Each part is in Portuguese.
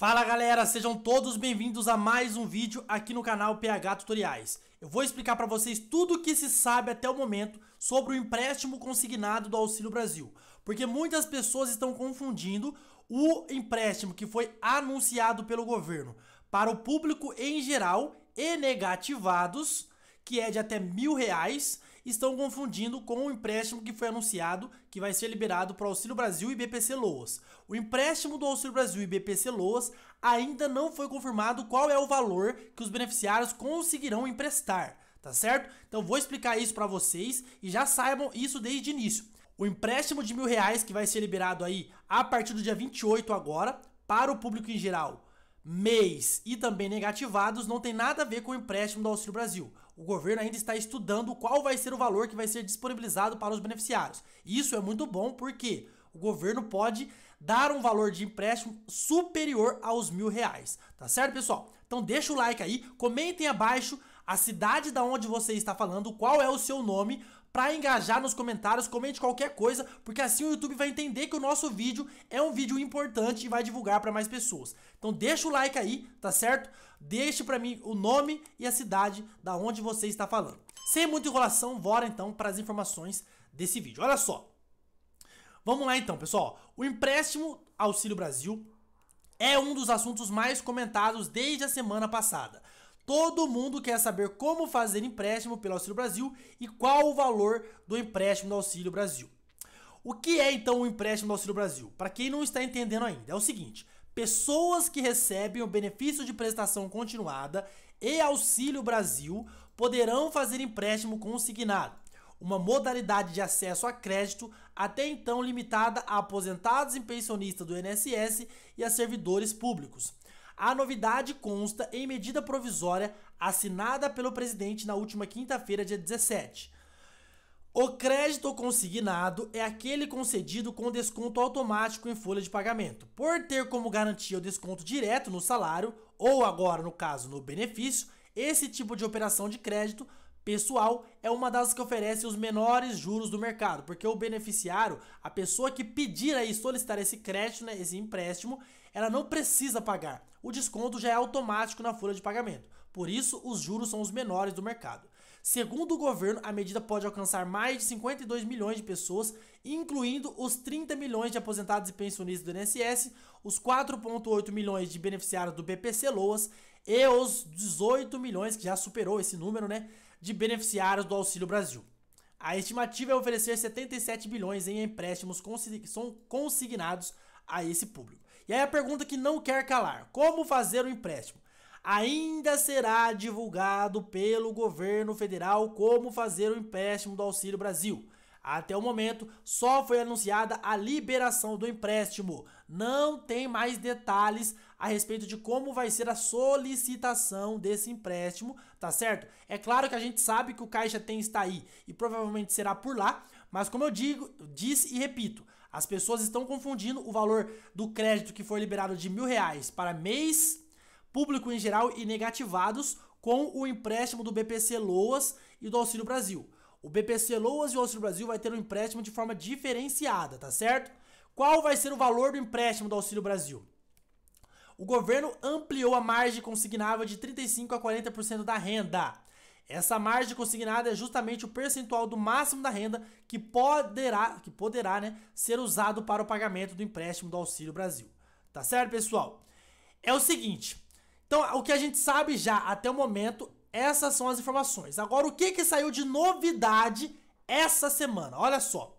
Fala galera, sejam todos bem-vindos a mais um vídeo aqui no canal PH Tutoriais. Eu vou explicar para vocês tudo o que se sabe até o momento sobre o empréstimo consignado do Auxílio Brasil, porque muitas pessoas estão confundindo o empréstimo que foi anunciado pelo governo para o público em geral e negativados, que é de até mil reais, estão confundindo com o empréstimo que foi anunciado que vai ser liberado para o Auxílio Brasil e BPC Loas. O empréstimo do Auxílio Brasil e BPC Loas ainda não foi confirmado qual é o valor que os beneficiários conseguirão emprestar, tá certo? Então vou explicar isso para vocês e já saibam isso desde o início. O empréstimo de mil reais que vai ser liberado aí a partir do dia 28 agora para o público em geral mês e também negativados não tem nada a ver com o empréstimo do Auxílio Brasil o governo ainda está estudando qual vai ser o valor que vai ser disponibilizado para os beneficiários. Isso é muito bom porque o governo pode dar um valor de empréstimo superior aos mil reais. Tá certo, pessoal? Então deixa o like aí, comentem abaixo a cidade da onde você está falando, qual é o seu nome, para engajar nos comentários, comente qualquer coisa, porque assim o YouTube vai entender que o nosso vídeo é um vídeo importante e vai divulgar para mais pessoas. Então deixa o like aí, tá certo? Deixe para mim o nome e a cidade da onde você está falando. Sem muita enrolação, bora então para as informações desse vídeo. Olha só. Vamos lá então, pessoal. O empréstimo Auxílio Brasil é um dos assuntos mais comentados desde a semana passada. Todo mundo quer saber como fazer empréstimo pelo Auxílio Brasil e qual o valor do empréstimo do Auxílio Brasil. O que é então o empréstimo do Auxílio Brasil? Para quem não está entendendo ainda, é o seguinte: pessoas que recebem o benefício de prestação continuada e Auxílio Brasil poderão fazer empréstimo consignado, uma modalidade de acesso a crédito até então limitada a aposentados e pensionistas do INSS e a servidores públicos. A novidade consta em medida provisória assinada pelo presidente na última quinta-feira, dia 17. O crédito consignado é aquele concedido com desconto automático em folha de pagamento. Por ter como garantia o desconto direto no salário, ou agora no caso no benefício, esse tipo de operação de crédito pessoal é uma das que oferece os menores juros do mercado, porque o beneficiário, a pessoa que pedir aí solicitar esse crédito, né, esse empréstimo, ela não precisa pagar. O desconto já é automático na folha de pagamento. Por isso, os juros são os menores do mercado. Segundo o governo, a medida pode alcançar mais de 52 milhões de pessoas, incluindo os 30 milhões de aposentados e pensionistas do INSS, os 4,8 milhões de beneficiários do BPC Loas e os 18 milhões, que já superou esse número, né, de beneficiários do Auxílio Brasil. A estimativa é oferecer 77 bilhões em empréstimos que são consignados a esse público. E aí a pergunta que não quer calar: como fazer o um empréstimo? Ainda será divulgado pelo governo federal como fazer o um empréstimo do Auxílio Brasil. Até o momento, só foi anunciada a liberação do empréstimo. Não tem mais detalhes a respeito de como vai ser a solicitação desse empréstimo, tá certo? É claro que a gente sabe que o Caixa Tem está aí e provavelmente será por lá, mas como eu digo, disse e repito, as pessoas estão confundindo o valor do crédito que foi liberado de mil reais para mês, público em geral e negativados, com o empréstimo do BPC Loas e do Auxílio Brasil. O BPC Loas e o Auxílio Brasil vai ter um empréstimo de forma diferenciada, tá certo? Qual vai ser o valor do empréstimo do Auxílio Brasil? O governo ampliou a margem consignável de 35% a 40% da renda. Essa margem consignada é justamente o percentual do máximo da renda que poderá, que poderá né, ser usado para o pagamento do empréstimo do Auxílio Brasil. Tá certo, pessoal? É o seguinte. Então, o que a gente sabe já até o momento, essas são as informações. Agora, o que, que saiu de novidade essa semana? Olha só.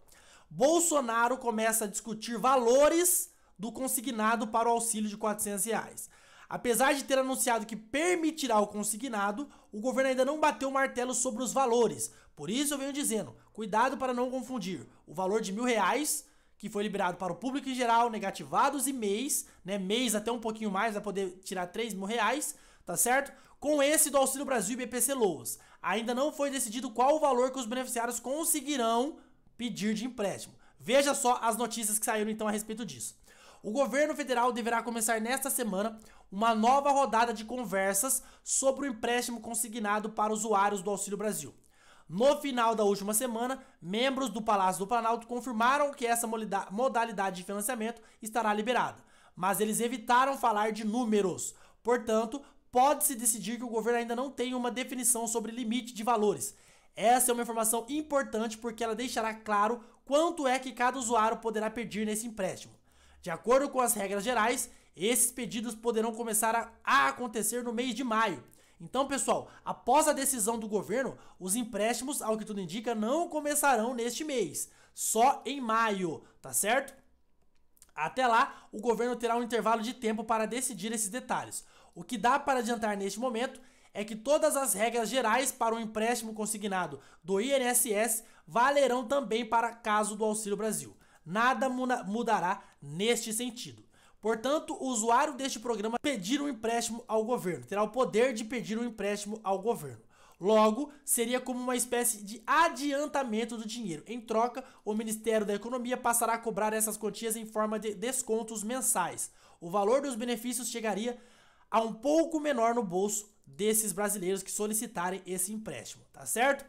Bolsonaro começa a discutir valores do consignado para o auxílio de 400 reais. Apesar de ter anunciado que permitirá o consignado, o governo ainda não bateu o martelo sobre os valores. Por isso eu venho dizendo, cuidado para não confundir o valor de mil reais que foi liberado para o público em geral, negativados e mês, né? Mês até um pouquinho mais, vai poder tirar três mil reais, tá certo? Com esse do Auxílio Brasil e BPC Loas. Ainda não foi decidido qual o valor que os beneficiários conseguirão pedir de empréstimo. Veja só as notícias que saíram então a respeito disso o governo federal deverá começar nesta semana uma nova rodada de conversas sobre o empréstimo consignado para usuários do Auxílio Brasil. No final da última semana, membros do Palácio do Planalto confirmaram que essa modalidade de financiamento estará liberada, mas eles evitaram falar de números. Portanto, pode-se decidir que o governo ainda não tem uma definição sobre limite de valores. Essa é uma informação importante porque ela deixará claro quanto é que cada usuário poderá pedir nesse empréstimo. De acordo com as regras gerais, esses pedidos poderão começar a, acontecer no mês de maio. Então, pessoal, após a decisão do governo, os empréstimos, ao que tudo indica, não começarão neste mês, só em maio, tá certo? Até lá, o governo terá um intervalo de tempo para decidir esses detalhes. O que dá para adiantar neste momento é que todas as regras gerais para o empréstimo consignado do INSS valerão também para caso do Auxílio Brasil nada mudará neste sentido. Portanto, o usuário deste programa pedir um empréstimo ao governo, terá o poder de pedir um empréstimo ao governo. Logo, seria como uma espécie de adiantamento do dinheiro. Em troca, o Ministério da Economia passará a cobrar essas quantias em forma de descontos mensais. O valor dos benefícios chegaria a um pouco menor no bolso desses brasileiros que solicitarem esse empréstimo, tá certo?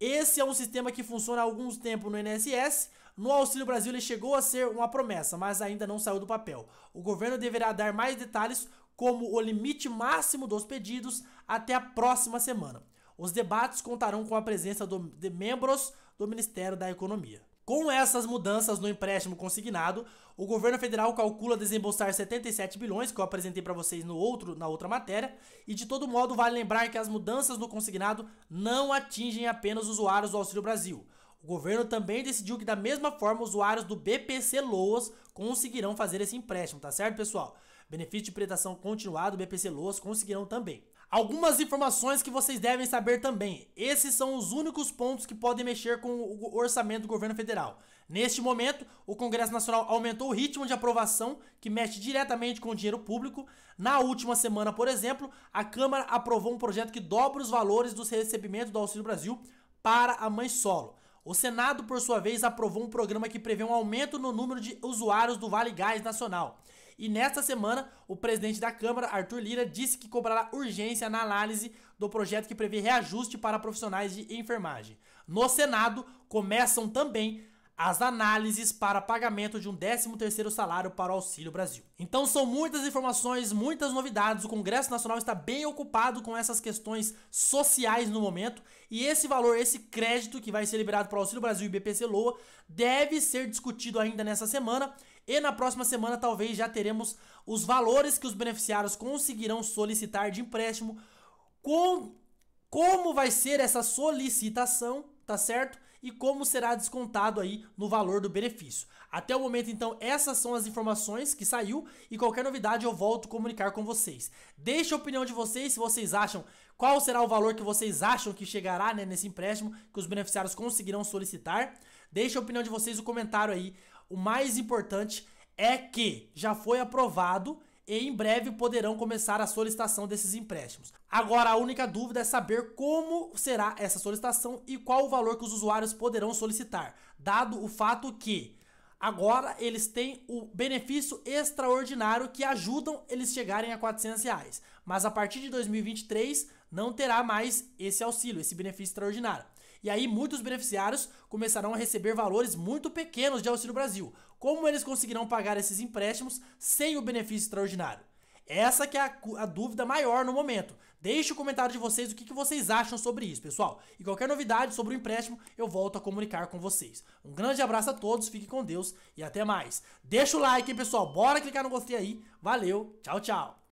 Esse é um sistema que funciona há alguns tempo no INSS, no Auxílio Brasil ele chegou a ser uma promessa, mas ainda não saiu do papel. O governo deverá dar mais detalhes, como o limite máximo dos pedidos, até a próxima semana. Os debates contarão com a presença do, de membros do Ministério da Economia. Com essas mudanças no empréstimo consignado, o governo federal calcula desembolsar 77 bilhões, que eu apresentei para vocês no outro, na outra matéria, e de todo modo vale lembrar que as mudanças no consignado não atingem apenas usuários do Auxílio Brasil. O governo também decidiu que da mesma forma usuários do BPC Loas conseguirão fazer esse empréstimo, tá certo, pessoal? Benefício de prestação do BPC Loas conseguirão também. Algumas informações que vocês devem saber também. Esses são os únicos pontos que podem mexer com o orçamento do governo federal. Neste momento, o Congresso Nacional aumentou o ritmo de aprovação, que mexe diretamente com o dinheiro público. Na última semana, por exemplo, a Câmara aprovou um projeto que dobra os valores dos recebimentos do Auxílio Brasil para a mãe solo. O Senado, por sua vez, aprovou um programa que prevê um aumento no número de usuários do Vale Gás Nacional. E nesta semana, o presidente da Câmara, Arthur Lira, disse que cobrará urgência na análise do projeto que prevê reajuste para profissionais de enfermagem. No Senado, começam também as análises para pagamento de um 13º salário para o Auxílio Brasil. Então são muitas informações, muitas novidades, o Congresso Nacional está bem ocupado com essas questões sociais no momento, e esse valor, esse crédito que vai ser liberado para o Auxílio Brasil e BPC Loa deve ser discutido ainda nessa semana, e na próxima semana talvez já teremos os valores que os beneficiários conseguirão solicitar de empréstimo com como vai ser essa solicitação, tá certo? e como será descontado aí no valor do benefício. Até o momento, então, essas são as informações que saiu e qualquer novidade eu volto a comunicar com vocês. Deixe a opinião de vocês se vocês acham qual será o valor que vocês acham que chegará né, nesse empréstimo que os beneficiários conseguirão solicitar. Deixe a opinião de vocês o comentário aí. O mais importante é que já foi aprovado e em breve poderão começar a solicitação desses empréstimos. Agora, a única dúvida é saber como será essa solicitação e qual o valor que os usuários poderão solicitar, dado o fato que agora eles têm o benefício extraordinário que ajudam eles chegarem a 400 reais. Mas a partir de 2023 não terá mais esse auxílio, esse benefício extraordinário. E aí muitos beneficiários começarão a receber valores muito pequenos de Auxílio Brasil. Como eles conseguirão pagar esses empréstimos sem o benefício extraordinário? Essa que é a, a, dúvida maior no momento. Deixe o comentário de vocês o que, que vocês acham sobre isso, pessoal. E qualquer novidade sobre o empréstimo, eu volto a comunicar com vocês. Um grande abraço a todos, fiquem com Deus e até mais. Deixa o like, pessoal. Bora clicar no gostei aí. Valeu, tchau, tchau.